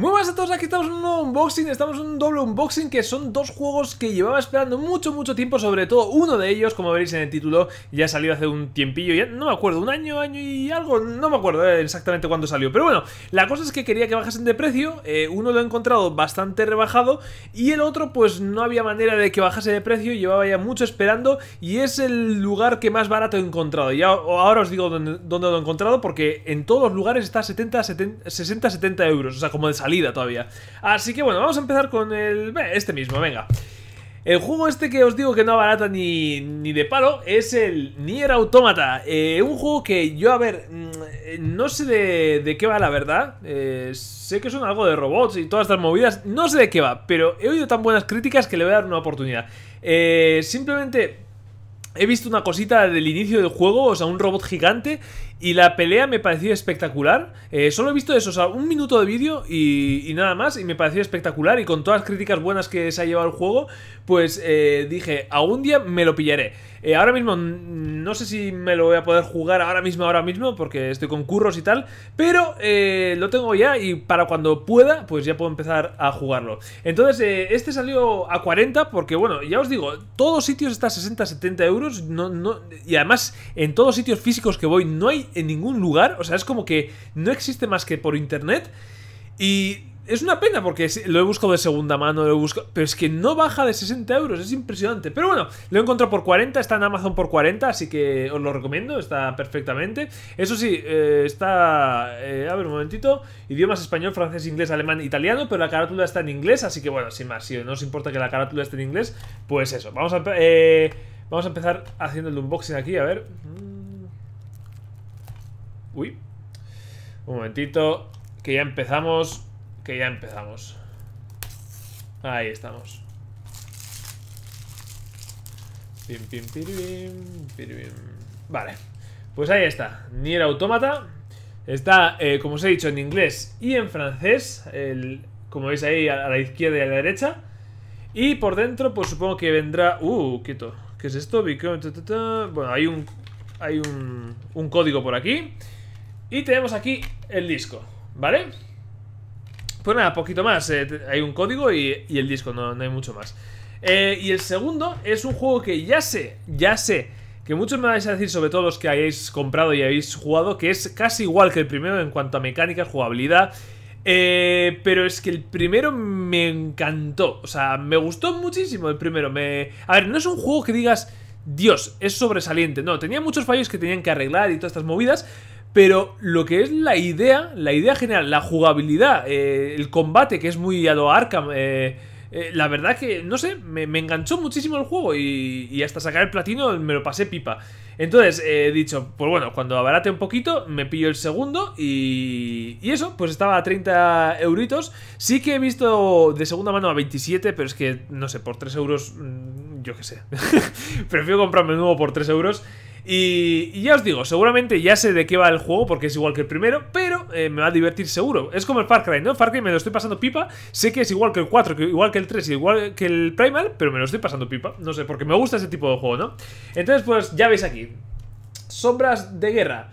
Muy buenas a todos, aquí estamos en un nuevo unboxing, estamos en un doble unboxing que son dos juegos que llevaba esperando mucho, mucho tiempo, sobre todo uno de ellos, como veréis en el título, ya ha salió hace un tiempillo, ya no me acuerdo, un año, año y algo, no me acuerdo eh, exactamente cuándo salió, pero bueno, la cosa es que quería que bajasen de precio, eh, uno lo he encontrado bastante rebajado y el otro pues no había manera de que bajase de precio, llevaba ya mucho esperando y es el lugar que más barato he encontrado, ya ahora os digo dónde, lo he encontrado porque en todos los lugares está 70, 60, 70 euros, o sea, como de todavía. Así que bueno, vamos a empezar con el... este mismo, venga. El juego este que os digo que no abarata ni, ni de palo es el Nier Automata. Eh, un juego que yo, a ver, mm, eh, no sé de, qué va la verdad. Eh, sé que son algo de robots y todas estas movidas. No sé de qué va, pero he oído tan buenas críticas que le voy a dar una oportunidad. Eh, simplemente He visto una cosita del inicio del juego, o sea, un robot gigante y la pelea me pareció espectacular. Eh, solo he visto eso, o sea, un minuto de vídeo y, nada más, y me pareció espectacular. Y con todas las críticas buenas que se ha llevado el juego, pues eh, dije dije, un día me lo pillaré. Eh, ahora mismo, no sé si me lo voy a poder jugar ahora mismo, ahora mismo, porque estoy con curros y tal, pero lo tengo ya y para cuando pueda, pues ya puedo empezar a jugarlo. Entonces, este salió a 40, porque bueno, ya os digo, todos sitios está a 60-70 euros y además, en todos sitios físicos que voy, no hay en ningún lugar. O sea, es como que no existe más que por internet. Y es una pena porque lo he buscado de segunda mano, lo he pero es que no baja de 60 euros, es impresionante. Pero bueno, lo he encontrado por 40, está en Amazon por 40, así que os lo recomiendo, está perfectamente. Eso sí, eh, está, eh, a ver un momentito, idiomas español, francés, inglés, alemán, italiano, pero la carátula está en inglés, así que bueno, sin más, si no os importa que la carátula esté en inglés, pues eso, vamos a... Eh, Vamos a empezar haciendo el unboxing aquí, a ver. Uy. Un momentito, que ya empezamos, que ya empezamos. Ahí estamos. Pim, pim, pirim, pirim. Vale, pues ahí está. Nier Automata. Está, eh, como os he dicho, en inglés y en francés. El, como veis ahí, a la izquierda y a la derecha. Y por dentro, pues supongo que vendrá... Uh, quieto, ¿Qué es esto? Bueno, hay un, hay un, un código por aquí. Y tenemos aquí el disco, ¿vale? Pues nada, poquito más. Eh, hay un código y, el disco, no, hay mucho más. Eh, y el segundo es un juego que ya sé, ya sé, que muchos me vais a decir, sobre todo los que hayáis comprado y habéis jugado, que es casi igual que el primero en cuanto a mecánica, jugabilidad eh, pero es que el primero me encantó. O sea, me gustó muchísimo el primero. Me... A ver, no es un juego que digas, Dios, es sobresaliente. No, tenía muchos fallos que tenían que arreglar y todas estas movidas. Pero lo que es la idea, la idea general, la jugabilidad, eh, el combate que es muy a lo Arkham. Eh, la verdad que, no sé, me, enganchó muchísimo el juego y, hasta sacar el platino me lo pasé pipa. Entonces eh, he dicho, pues bueno, cuando abarate un poquito, me pillo el segundo y, y eso, pues estaba a 30 euritos. Sí que he visto de segunda mano a 27, pero es que, no sé, por 3 euros, mm, yo qué sé. Prefiero comprarme nuevo por 3 euros. Y, ya os digo, seguramente ya sé de qué va el juego porque es igual que el primero, pero eh, me va a divertir seguro. Es como el Far Cry, ¿no? Far Cry me lo estoy pasando pipa, sé que es igual que el 4, igual que el 3, igual que el Primal, pero me lo estoy pasando pipa. No sé, porque me gusta ese tipo de juego, ¿no? Entonces, pues ya veis aquí. Sombras de guerra.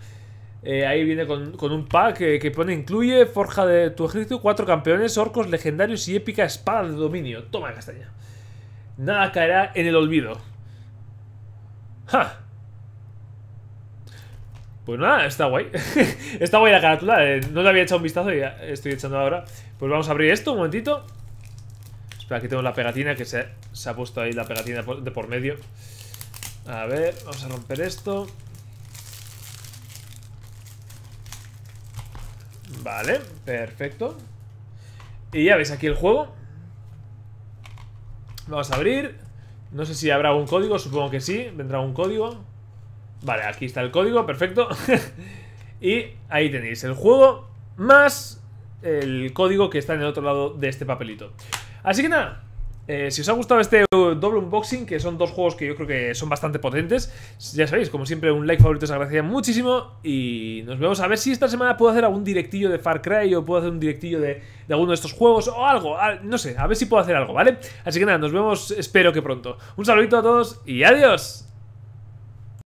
Eh, ahí viene con, un pack que, pone incluye forja de tu ejército, cuatro campeones, orcos legendarios y épica espada de dominio. Toma castaña. Nada caerá en el olvido. ¡Ja! Pues nada, está guay. está guay la carátula. Eh, no le había echado un vistazo y ya estoy echando ahora. Pues vamos a abrir esto un momentito. Espera, aquí tengo la pegatina que se, se ha puesto ahí la pegatina de por medio. A ver, vamos a romper esto. Vale, perfecto. Y ya veis aquí el juego. Vamos a abrir. No sé si habrá algún código, supongo que sí. Vendrá un código. Vale, aquí está el código, perfecto. y ahí tenéis el juego más el código que está en el otro lado de este papelito. Así que nada, eh, si os ha gustado este doble unboxing, que son dos juegos que yo creo que son bastante potentes, ya sabéis, como siempre, un like favorito os agradecería muchísimo y nos vemos a ver si esta semana puedo hacer algún directillo de Far Cry o puedo hacer un directillo de, alguno de estos juegos o algo, no sé, a ver si puedo hacer algo, ¿vale? Así que nada, nos vemos, espero que pronto. Un saludito a todos y adiós.